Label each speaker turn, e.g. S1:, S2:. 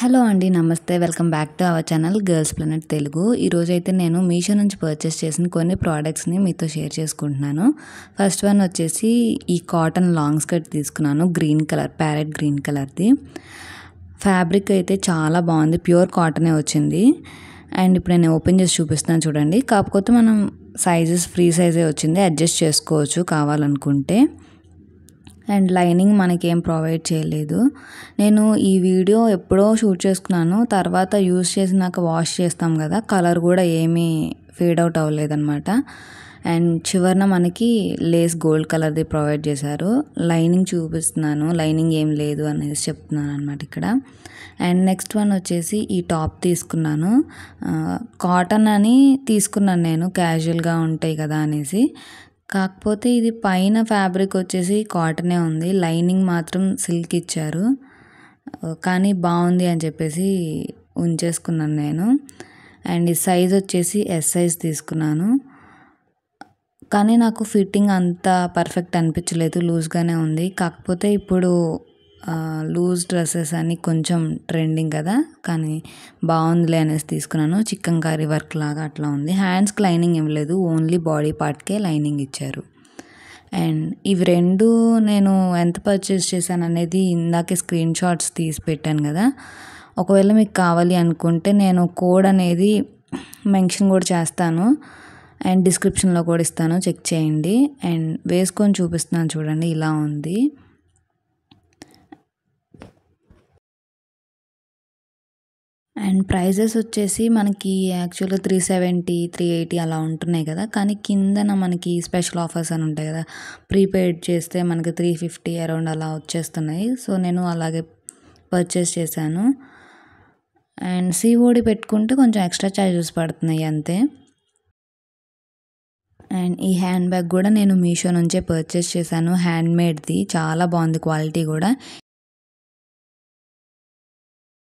S1: hello అండి నమస్తే welcome back to our channel girls planet Telugu ఈరోజు అయితే నేను మీషో నుంచి పర్చేస్ చేసిన కొన్ని ప్రోడక్ట్స్ని మీతో షేర్ చేసుకుంటున్నాను ఫస్ట్ వన్ వచ్చేసి ఈ కాటన్ లాంగ్ స్కర్ట్ తీసుకున్నాను గ్రీన్ కలర్ ప్యారెట్ గ్రీన్ కలర్ది ఫ్యాబ్రిక్ అయితే చాలా బాగుంది ప్యూర్ కాటనే వచ్చింది అండ్ ఇప్పుడు నేను ఓపెన్ చేసి చూపిస్తున్నాను చూడండి కాకపోతే మనం సైజెస్ ఫ్రీ సైజే వచ్చింది అడ్జస్ట్ చేసుకోవచ్చు కావాలనుకుంటే అండ్ లైనింగ్ మనకేం ప్రొవైడ్ చేయలేదు నేను ఈ వీడియో ఎప్పుడో షూట్ చేసుకున్నాను తర్వాత యూస్ చేసినాక వాష్ చేస్తాం కదా కలర్ కూడా ఏమీ ఫేడ్ అవుట్ అవ్వలేదన్నమాట అండ్ చివరిన మనకి లేస్ గోల్డ్ కలర్ది ప్రొవైడ్ చేశారు లైనింగ్ చూపిస్తున్నాను లైనింగ్ ఏం లేదు అనేది చెప్తున్నాను అనమాట ఇక్కడ అండ్ నెక్స్ట్ వన్ వచ్చేసి ఈ టాప్ తీసుకున్నాను కాటన్ అని తీసుకున్నాను నేను క్యాజువల్గా ఉంటాయి కదా అనేసి కాకపోతే ఇది పైన ఫ్యాబ్రిక్ వచ్చేసి కాటనే ఉంది లైనింగ్ మాత్రం సిల్క్ ఇచ్చారు కానీ బాగుంది అని చెప్పేసి ఉంచేసుకున్నాను నేను అండ్ ఈ సైజ్ వచ్చేసి ఎస్ సైజ్ తీసుకున్నాను కానీ నాకు ఫిట్టింగ్ అంత పర్ఫెక్ట్ అనిపించలేదు లూజ్గానే ఉంది కాకపోతే ఇప్పుడు లూజ్ డ్రెస్సెస్ అని కొంచెం ట్రెండింగ్ కదా కానీ బాగుందిలే అనేసి తీసుకున్నాను చికెన్ కర్రీ వర్క్ లాగా అట్లా ఉంది హ్యాండ్స్కి లైనింగ్ ఏం లేదు ఓన్లీ బాడీ పార్ట్కే లైనింగ్ ఇచ్చారు అండ్ ఇవి రెండు నేను ఎంత పర్చేస్ చేశాను అనేది ఇందాకే స్క్రీన్ షాట్స్ తీసి పెట్టాను కదా ఒకవేళ మీకు కావాలి అనుకుంటే నేను కోడ్ అనేది మెన్షన్ కూడా చేస్తాను అండ్ డిస్క్రిప్షన్లో కూడా ఇస్తాను చెక్ చేయండి అండ్ వేసుకొని చూపిస్తున్నాను చూడండి ఇలా ఉంది అండ్ ప్రైజెస్ వచ్చేసి మనకి యాక్చువల్గా త్రీ సెవెంటీ త్రీ ఎయిటీ అలా ఉంటున్నాయి కదా కానీ కిందన మనకి స్పెషల్ ఆఫర్స్ అని ఉంటాయి కదా ప్రీపెయిడ్ చేస్తే మనకి త్రీ ఫిఫ్టీ అరౌండ్ అలా వచ్చేస్తున్నాయి సో నేను అలాగే పర్చేస్ చేశాను అండ్ సిఓడి పెట్టుకుంటే కొంచెం ఎక్స్ట్రా ఛార్జెస్ పడుతున్నాయి అంతే అండ్ ఈ హ్యాండ్ బ్యాగ్ కూడా నేను మీషో నుంచే పర్చేస్ చేశాను హ్యాండ్మేడ్ది చాలా బాగుంది క్వాలిటీ కూడా